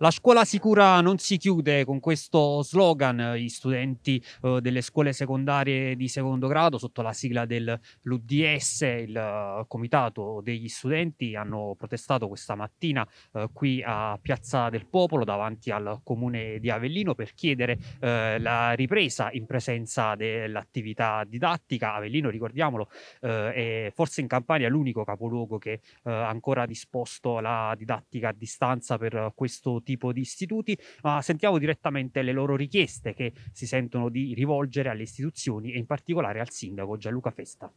La scuola sicura non si chiude con questo slogan. Eh, gli studenti eh, delle scuole secondarie di secondo grado, sotto la sigla dell'UDS, il uh, comitato degli studenti, hanno protestato questa mattina uh, qui a Piazza del Popolo davanti al comune di Avellino per chiedere uh, la ripresa in presenza dell'attività didattica. Avellino, ricordiamolo, è forse in Campania l'unico capoluogo che ha ancora disposto la didattica a distanza per questo tipo tipo di istituti, ma sentiamo direttamente le loro richieste che si sentono di rivolgere alle istituzioni e in particolare al sindaco Gianluca Festa.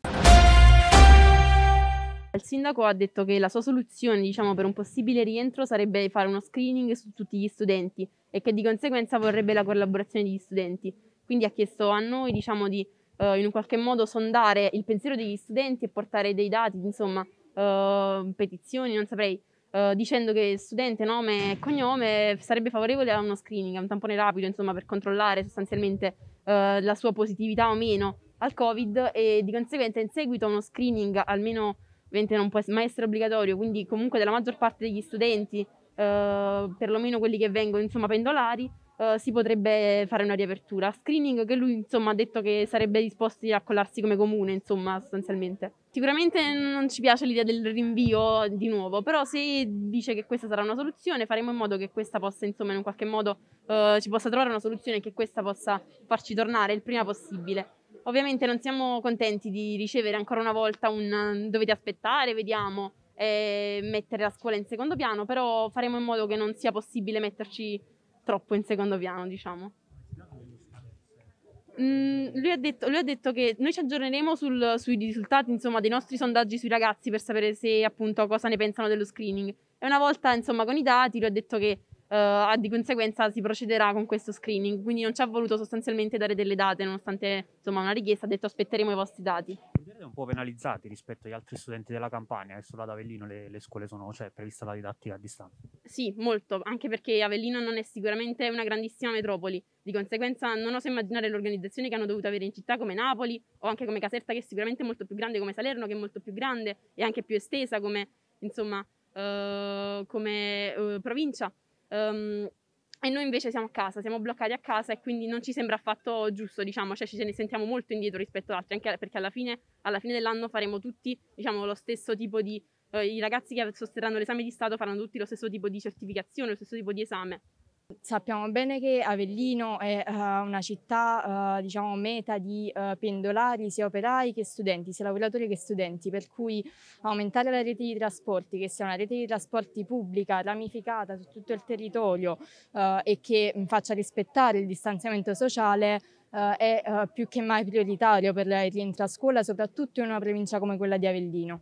Il sindaco ha detto che la sua soluzione diciamo, per un possibile rientro sarebbe fare uno screening su tutti gli studenti e che di conseguenza vorrebbe la collaborazione degli studenti. Quindi ha chiesto a noi diciamo, di eh, in un qualche modo sondare il pensiero degli studenti e portare dei dati, insomma, eh, petizioni, non saprei, eh, dicendo che studente, nome e cognome sarebbe favorevole a uno screening, a un tampone rapido, insomma, per controllare sostanzialmente uh, la sua positività o meno al Covid e di conseguenza in seguito a uno screening almeno ovviamente non può mai essere obbligatorio, quindi comunque della maggior parte degli studenti, eh, perlomeno quelli che vengono insomma pendolari, eh, si potrebbe fare una riapertura. Screening che lui insomma ha detto che sarebbe disposto a collarsi come comune, insomma, sostanzialmente. Sicuramente non ci piace l'idea del rinvio di nuovo, però se dice che questa sarà una soluzione, faremo in modo che questa possa, insomma, in qualche modo uh, ci possa trovare una soluzione e che questa possa farci tornare il prima possibile. Ovviamente non siamo contenti di ricevere ancora una volta un eh, dovete aspettare, vediamo, mettere la scuola in secondo piano, però faremo in modo che non sia possibile metterci troppo in secondo piano, diciamo. Mm, lui, ha detto, lui, ha detto, che noi ci aggiorneremo sul, sui risultati insomma, dei nostri sondaggi sui ragazzi per sapere se appunto cosa ne pensano dello screening. E una volta insomma, con i dati lui ha detto che uh, di conseguenza si procederà con questo screening, quindi non ci ha voluto sostanzialmente dare delle date, nonostante insomma, una richiesta, ha detto aspetteremo i vostri dati un po' penalizzati rispetto agli altri studenti della Campania, che solo ad Avellino le, le scuole sono, cioè, prevista la didattica a distanza. Sì, molto, anche perché Avellino non è sicuramente una grandissima metropoli, di conseguenza non oso immaginare l'organizzazione che hanno dovuto avere in città come Napoli o anche come Caserta, che è sicuramente molto più grande, come Salerno, che è molto più grande e anche più estesa come, insomma, uh, come uh, provincia. Um, e noi invece siamo a casa, siamo bloccati a casa e quindi non ci sembra affatto giusto, diciamo, cioè ci ne sentiamo molto indietro rispetto ad altri, anche perché alla fine, alla fine dell'anno faremo tutti, diciamo, lo stesso tipo di, eh, i ragazzi che sosterranno l'esame di Stato faranno tutti lo stesso tipo di certificazione, lo stesso tipo di esame. Sappiamo bene che Avellino è uh, una città, uh, diciamo, meta di uh, pendolari, sia operai che studenti, sia lavoratori che studenti, per cui aumentare la rete di trasporti, che sia una rete di trasporti pubblica, ramificata su tutto il territorio e che faccia rispettare il distanziamento sociale, è più che mai prioritario per il rientro a scuola, soprattutto in una provincia come quella di Avellino.